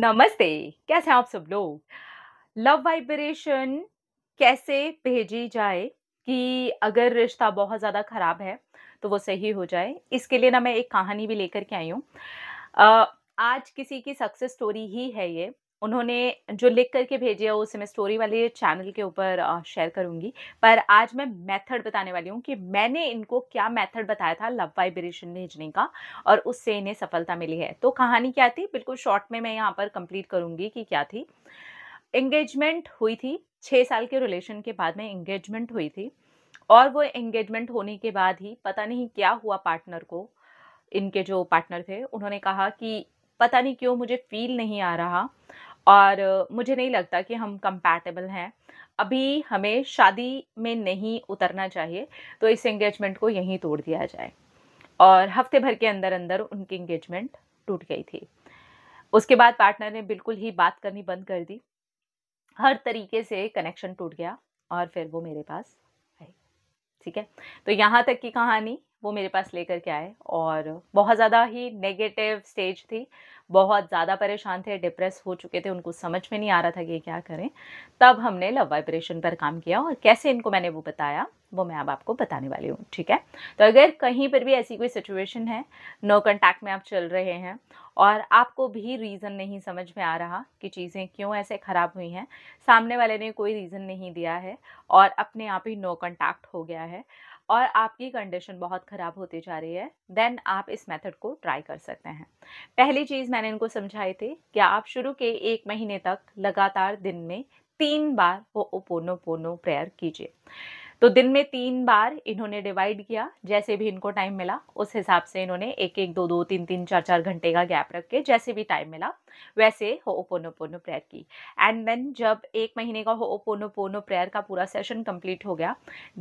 नमस्ते कैसे हैं आप सब लोग लव वाइब्रेशन कैसे भेजी जाए कि अगर रिश्ता बहुत ज़्यादा ख़राब है तो वो सही हो जाए इसके लिए ना मैं एक कहानी भी लेकर के आई हूँ आज किसी की सक्सेस स्टोरी ही है ये उन्होंने जो लिख करके भेजे है उसे मैं स्टोरी वाले चैनल के ऊपर शेयर करूंगी पर आज मैं मेथड बताने वाली हूँ कि मैंने इनको क्या मेथड बताया था लव वाइब्रेशन भेजने का और उससे इन्हें सफलता मिली है तो कहानी क्या थी बिल्कुल शॉर्ट में मैं यहाँ पर कंप्लीट करूँगी कि क्या थी एंगेजमेंट हुई थी छः साल के रिलेशन के बाद में एंगेजमेंट हुई थी और वो एंगेजमेंट होने के बाद ही पता नहीं क्या हुआ पार्टनर को इनके जो पार्टनर थे उन्होंने कहा कि पता नहीं क्यों मुझे फील नहीं आ रहा और मुझे नहीं लगता कि हम कंपैटिबल हैं अभी हमें शादी में नहीं उतरना चाहिए तो इस एंगेजमेंट को यहीं तोड़ दिया जाए और हफ्ते भर के अंदर अंदर उनकी इंगेजमेंट टूट गई थी उसके बाद पार्टनर ने बिल्कुल ही बात करनी बंद कर दी हर तरीके से कनेक्शन टूट गया और फिर वो मेरे पास आई ठीक है तो यहाँ तक की कहानी वो मेरे पास लेकर के आए और बहुत ज़्यादा ही नेगेटिव स्टेज थी बहुत ज़्यादा परेशान थे डिप्रेस हो चुके थे उनको समझ में नहीं आ रहा था कि क्या करें तब हमने लव वाइब्रेशन पर काम किया और कैसे इनको मैंने वो बताया वो मैं अब आपको बताने वाली हूँ ठीक है तो अगर कहीं पर भी ऐसी कोई सिचुएशन है नो कंटैक्ट में आप चल रहे हैं और आपको भी रीज़न नहीं समझ में आ रहा कि चीज़ें क्यों ऐसे ख़राब हुई हैं सामने वाले ने कोई रीज़न नहीं दिया है और अपने आप ही नो कंटैक्ट हो गया है और आपकी कंडीशन बहुत ख़राब होती जा रही है देन आप इस मेथड को ट्राई कर सकते हैं पहली चीज़ मैंने इनको समझाई थी कि आप शुरू के एक महीने तक लगातार दिन में तीन बार वो ओपोनो पोनो प्रेयर कीजिए तो दिन में तीन बार इन्होंने डिवाइड किया जैसे भी इनको टाइम मिला उस हिसाब से इन्होंने एक एक दो दो तीन तीन चार चार घंटे का गैप रख के जैसे भी टाइम मिला वैसे हो पोनो प्रेयर की एंड देन जब एक महीने का हो पोनो प्रेयर का पूरा सेशन कंप्लीट हो गया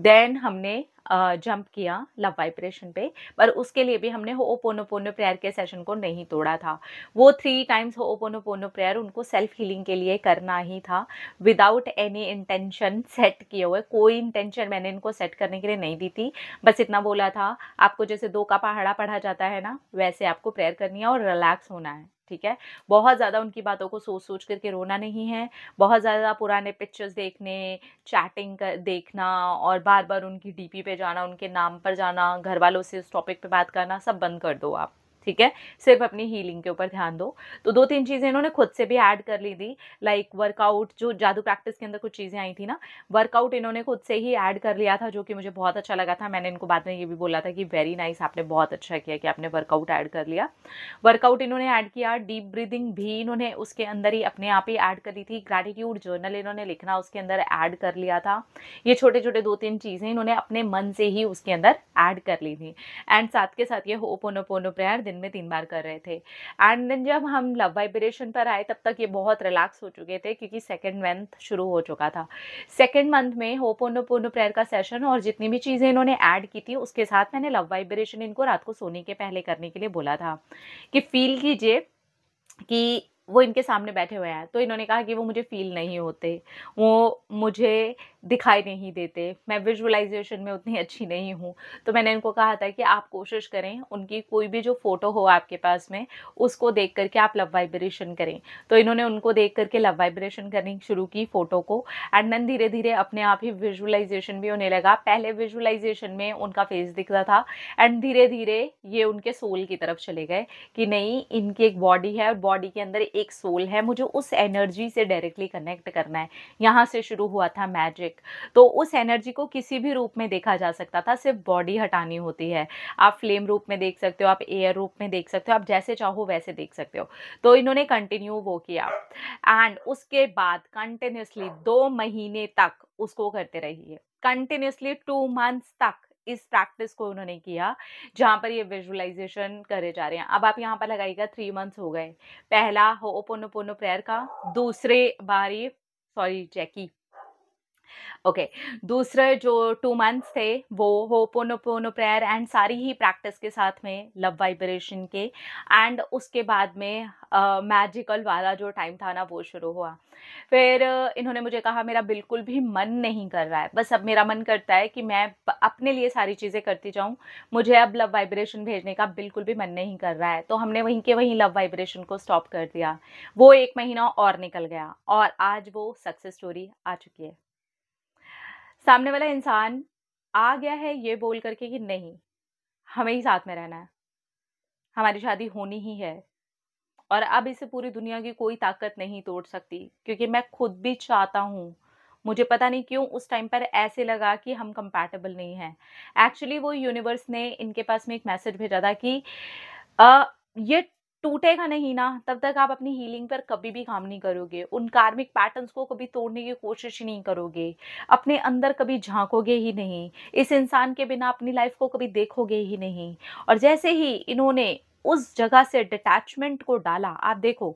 देन हमने जंप uh, किया लव वाइब्रेशन पे पर उसके लिए भी हमने हो पोनो प्रेयर के सेशन को नहीं तोड़ा था वो three times ho'oponopono prayer उनको सेल्फ हीलिंग के लिए करना ही था विदाउट एनी इंटेंशन सेट किए हुए कोई इंटेंशन मैंने इनको सेट करने के लिए नहीं दी थी बस इतना बोला था आपको जैसे दो का पहाड़ा पढ़ा जाता है ना वैसे आपको प्रेयर करनी है और रिलैक्स होना है ठीक है बहुत ज़्यादा उनकी बातों को सोच सोच करके रोना नहीं है बहुत ज़्यादा पुराने पिक्चर्स देखने चैटिंग कर देखना और बार बार उनकी डीपी पे जाना उनके नाम पर जाना घर वालों से उस टॉपिक पे बात करना सब बंद कर दो आप ठीक है सिर्फ अपनी हीलिंग के ऊपर ध्यान दो तो दो तीन चीज़ें इन्होंने खुद से भी ऐड कर ली थी लाइक वर्कआउट जो जादू प्रैक्टिस के अंदर कुछ चीज़ें आई थी ना वर्कआउट इन्होंने खुद से ही ऐड कर लिया था जो कि मुझे बहुत अच्छा लगा था मैंने इनको बाद में ये भी बोला था कि वेरी नाइस आपने बहुत अच्छा किया कि आपने वर्कआउट ऐड कर लिया वर्कआउट इन्होंने ऐड किया डीप ब्रीदिंग भी इन्होंने उसके अंदर ही अपने आप ही ऐड कर ली थी ग्रैटिट्यूड जर्नल इन्होंने लिखना उसके अंदर ऐड कर लिया था ये छोटे छोटे दो तीन चीज़ें इन्होंने अपने मन से ही उसके अंदर ऐड कर ली थी एंड साथ के साथ ये हो पोनो पोनो प्रेयर दिन में तीन बार कर रहे थे एंड देन जब हम लव वाइब्रेशन पर आए तब तक ये बहुत रिलैक्स हो चुके थे क्योंकि सेकेंड मंथ शुरू हो चुका था सेकेंड मंथ में होपोनोपोनो प्रेयर का सेशन और जितनी भी चीज़ें इन्होंने ऐड की थी उसके साथ मैंने लव वाइब्रेशन इनको रात को सोने के पहले करने के लिए बोला था कि फील कीजिए कि वो इनके सामने बैठे हुए हैं तो इन्होंने कहा कि वो मुझे फील नहीं होते वो मुझे दिखाई नहीं देते मैं विजुअलाइजेशन में उतनी अच्छी नहीं हूँ तो मैंने इनको कहा था कि आप कोशिश करें उनकी कोई भी जो फ़ोटो हो आपके पास में उसको देख करके आप लव वाइब्रेशन करें तो इन्होंने उनको देख करके लव वाइब्रेशन करनी शुरू की फ़ोटो को एंड देन धीरे धीरे अपने आप ही विजुअलाइजेशन भी होने लगा पहले विजुअलाइजेशन में उनका फेस दिखता था एंड धीरे धीरे ये उनके सोल की तरफ चले गए कि नहीं इनकी एक बॉडी है और बॉडी के अंदर एक सोल है मुझे उस एनर्जी से डायरेक्टली कनेक्ट करना है यहाँ से शुरू हुआ था मैजिक प्रोजेक्ट तो उस एनर्जी को किसी भी रूप में देखा जा सकता था सिर्फ बॉडी हटानी होती है आप फ्लेम रूप में देख सकते हो आप एयर रूप में देख सकते हो आप जैसे चाहो वैसे देख सकते हो तो इन्होंने कंटिन्यू वो किया एंड उसके बाद कंटिन्यूसली दो महीने तक उसको करते रही है कंटिन्यूसली टू मंथ्स तक इस प्रैक्टिस को उन्होंने किया जहाँ पर ये विजुअलाइजेशन करे जा रहे हैं अब आप यहाँ पर लगाइएगा थ्री मंथ्स हो गए पहला हो ओपोनो पोनो प्रेयर का दूसरे बारी सॉरी जैकी ओके दूसरे जो टू मंथ्स थे वो हो पोनो पोनो प्रेयर एंड सारी ही प्रैक्टिस के साथ में लव वाइब्रेशन के एंड उसके बाद में मैजिकल uh, वाला जो टाइम था ना वो शुरू हुआ फिर uh, इन्होंने मुझे कहा मेरा बिल्कुल भी मन नहीं कर रहा है बस अब मेरा मन करता है कि मैं अपने लिए सारी चीज़ें करती जाऊँ मुझे अब लव वाइब्रेशन भेजने का बिल्कुल भी मन नहीं कर रहा है तो हमने वहीं के वहीं लव वाइब्रेशन को स्टॉप कर दिया वो एक महीना और निकल गया और आज वो सक्सेस स्टोरी आ चुकी है सामने वाला इंसान आ गया है ये बोल करके कि नहीं हमें ही साथ में रहना है हमारी शादी होनी ही है और अब इसे पूरी दुनिया की कोई ताकत नहीं तोड़ सकती क्योंकि मैं खुद भी चाहता हूँ मुझे पता नहीं क्यों उस टाइम पर ऐसे लगा कि हम कंपैटिबल नहीं हैं एक्चुअली वो यूनिवर्स ने इनके पास में एक मैसेज भेजा था कि आ, ये टूटेगा नहीं ना तब तक आप अपनी हीलिंग पर कभी भी काम नहीं करोगे उन कार्मिक पैटर्न्स को कभी तोड़ने की कोशिश ही नहीं करोगे अपने अंदर कभी झांकोगे ही नहीं इस इंसान के बिना अपनी लाइफ को कभी देखोगे ही नहीं और जैसे ही इन्होंने उस जगह से डिटैचमेंट को डाला आप देखो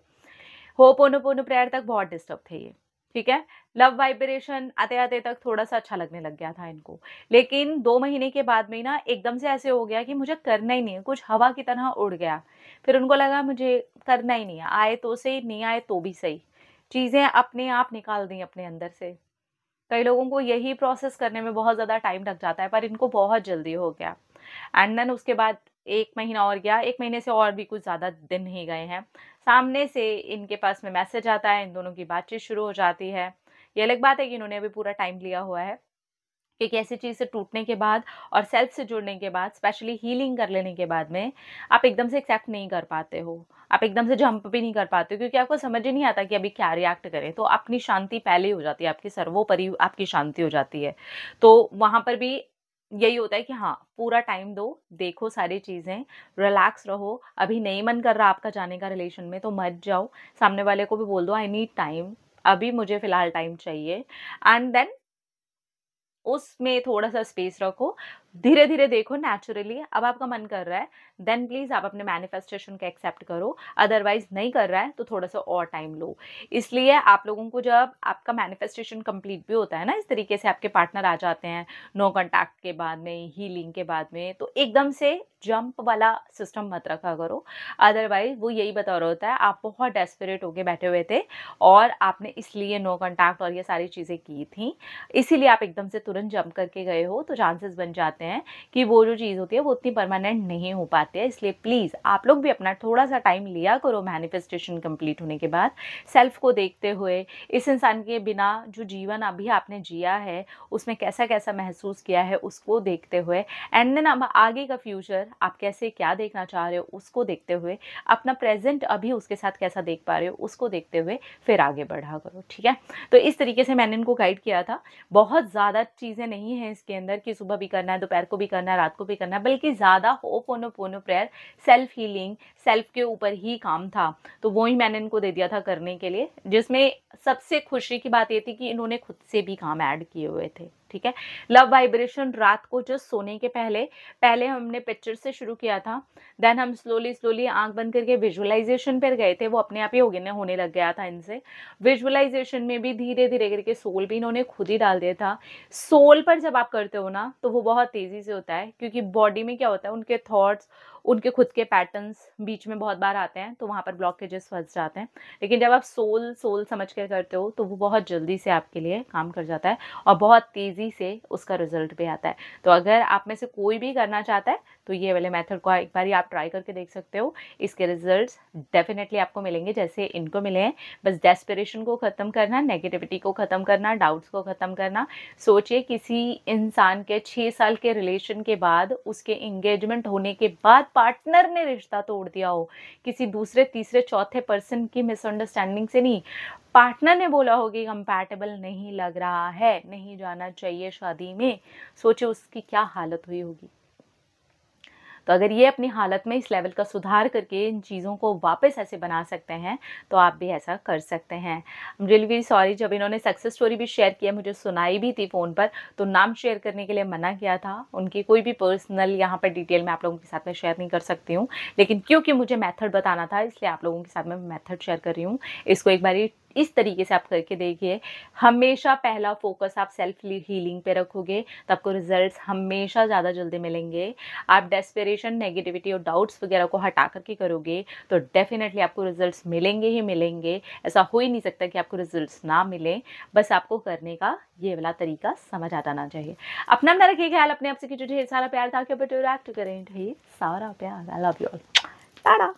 होपोनोपोनो प्रेयर तक बहुत डिस्टर्ब थे ये ठीक है लव वाइब्रेशन आते आते तक थोड़ा सा अच्छा लगने लग गया था इनको लेकिन दो महीने के बाद में ना एकदम से ऐसे हो गया कि मुझे करना ही नहीं है कुछ हवा की तरह उड़ गया फिर उनको लगा मुझे करना ही नहीं है आए तो सही नहीं आए तो भी सही चीज़ें अपने आप निकाल दी अपने अंदर से कई लोगों को यही प्रोसेस करने में बहुत ज़्यादा टाइम लग जाता है पर इनको बहुत जल्दी हो गया एंड देन उसके बाद एक महीना और गया एक महीने से और भी कुछ ज़्यादा दिन ही गए हैं सामने से इनके पास में मैसेज आता है इन दोनों की बातचीत शुरू हो जाती है ये अलग बात है कि इन्होंने अभी पूरा टाइम लिया हुआ है कि कैसी चीज़ से टूटने के बाद और सेल्फ से जुड़ने के बाद स्पेशली हीलिंग कर लेने के बाद में आप एकदम से एक्सेप्ट नहीं कर पाते हो आप एकदम से जंप भी नहीं कर पाते हो क्योंकि आपको समझ ही नहीं आता कि अभी क्या रिएक्ट करें तो अपनी शांति पहले ही हो जाती है आपकी सर्वोपरि आपकी शांति हो जाती है तो वहाँ पर भी यही होता है कि हाँ पूरा टाइम दो देखो सारी चीज़ें रिलैक्स रहो अभी नहीं मन कर रहा आपका जाने का रिलेशन में तो मत जाओ सामने वाले को भी बोल दो आई नीड टाइम अभी मुझे फ़िलहाल टाइम चाहिए एंड देन उसमें थोड़ा सा स्पेस रखो धीरे धीरे देखो नेचुरली अब आपका मन कर रहा है देन प्लीज़ आप अपने मैनिफेस्टेशन का एक्सेप्ट करो अदरवाइज नहीं कर रहा है तो थोड़ा सा और टाइम लो इसलिए आप लोगों को जब आपका मैनिफेस्टेशन कंप्लीट भी होता है ना इस तरीके से आपके पार्टनर आ जाते हैं नो कॉन्टैक्ट के बाद में हीलिंग के बाद में तो एकदम से जंप वाला सिस्टम मत रखा करो अदरवाइज वो यही बता रहा होता है आप बहुत डेस्परेट होके बैठे हुए थे और आपने इसलिए नो कॉन्टैक्ट और ये सारी चीज़ें की थी इसीलिए आप एकदम से तुरंत जंप करके गए हो तो चांसेस बन जाते हैं कि वो जो चीज़ होती है वो उतनी परमानेंट नहीं हो पाती है इसलिए प्लीज़ आप लोग भी अपना थोड़ा सा टाइम लिया करो मैनिफेस्टेशन कम्प्लीट होने के बाद सेल्फ को देखते हुए इस इंसान के बिना जो जीवन अभी आपने जिया है उसमें कैसा कैसा महसूस किया है उसको देखते हुए एंड देन अब आगे का फ्यूचर आप कैसे क्या देखना चाह रहे हो उसको देखते हुए अपना प्रेजेंट अभी उसके साथ कैसा देख पा रहे हो उसको देखते हुए फिर आगे बढ़ा करो ठीक है तो इस तरीके से मैंने इनको गाइड किया था बहुत ज़्यादा चीज़ें नहीं हैं इसके अंदर कि सुबह भी करना है दोपहर को भी करना है रात को भी करना है बल्कि ज़्यादा ho'oponopono prayer self healing self के ऊपर ही काम था तो वो ही मैंने इनको दे दिया था करने के लिए जिसमें सबसे खुशी की बात ये थी कि इन्होंने खुद से भी काम ऐड किए हुए थे ठीक है लव वाइब्रेशन रात को जस्ट सोने के पहले पहले हमने पिक्चर से शुरू किया था देन हम स्लोली स्लोली आंख बंद करके विजुअलाइजेशन पर गए थे वो अपने आप ही हो गए होने लग गया था इनसे विजुअलाइजेशन में भी धीरे धीरे करके सोल भी इन्होंने खुद ही डाल दिया था सोल पर जब आप करते हो ना तो वो बहुत तेज़ी से होता है क्योंकि बॉडी में क्या होता है उनके थॉट्स उनके खुद के पैटर्न्स भी बीच में बहुत बार आते हैं तो वहाँ पर ब्लॉकेजेस फंस जाते हैं लेकिन जब आप सोल सोल समझ कर करते हो तो वो बहुत जल्दी से आपके लिए काम कर जाता है और बहुत तेज़ी से उसका रिजल्ट भी आता है तो अगर आप में से कोई भी करना चाहता है तो ये वाले मेथड को एक बार ही आप ट्राई करके देख सकते हो इसके रिजल्ट्स डेफिनेटली आपको मिलेंगे जैसे इनको मिले हैं बस डेस्परेशन को ख़त्म करना नेगेटिविटी को ख़त्म करना डाउट्स को ख़त्म करना सोचिए किसी इंसान के छः साल के रिलेशन के बाद उसके इंगेजमेंट होने के बाद पार्टनर ने रिश्ता तोड़ दिया किया हो किसी दूसरे तीसरे चौथे पर्सन की मिसअंडरस्टैंडिंग से नहीं पार्टनर ने बोला हो कि कंपैटिबल नहीं लग रहा है नहीं जाना चाहिए शादी में सोचे उसकी क्या हालत हुई होगी तो अगर ये अपनी हालत में इस लेवल का सुधार करके इन चीज़ों को वापस ऐसे बना सकते हैं तो आप भी ऐसा कर सकते हैं रियली वेरी सॉरी जब इन्होंने सक्सेस स्टोरी भी शेयर किया मुझे सुनाई भी थी फ़ोन पर तो नाम शेयर करने के लिए मना किया था उनकी कोई भी पर्सनल यहाँ पर डिटेल मैं आप लोगों के साथ में शेयर नहीं कर सकती हूँ लेकिन क्योंकि मुझे मैथड बताना था इसलिए आप लोगों के साथ में मैथड शेयर कर रही हूँ इसको एक बार इस तरीके से आप करके देखिए हमेशा पहला फोकस आप सेल्फ हीलिंग पे रखोगे तो आपको रिजल्ट्स हमेशा ज़्यादा जल्दी मिलेंगे आप डेस्परेशन नेगेटिविटी और डाउट्स वगैरह को हटा करके करोगे तो डेफिनेटली आपको रिजल्ट्स मिलेंगे ही मिलेंगे ऐसा हो ही नहीं सकता कि आपको रिजल्ट्स ना मिलें बस आपको करने का ये वाला तरीका समझ आ जाना चाहिए अपना अपना रखिए ख्याल अपने आप से कि जो ढेर सारा प्यार था कि बट एक्ट करें ढेर सारा प्यार I love you all Tata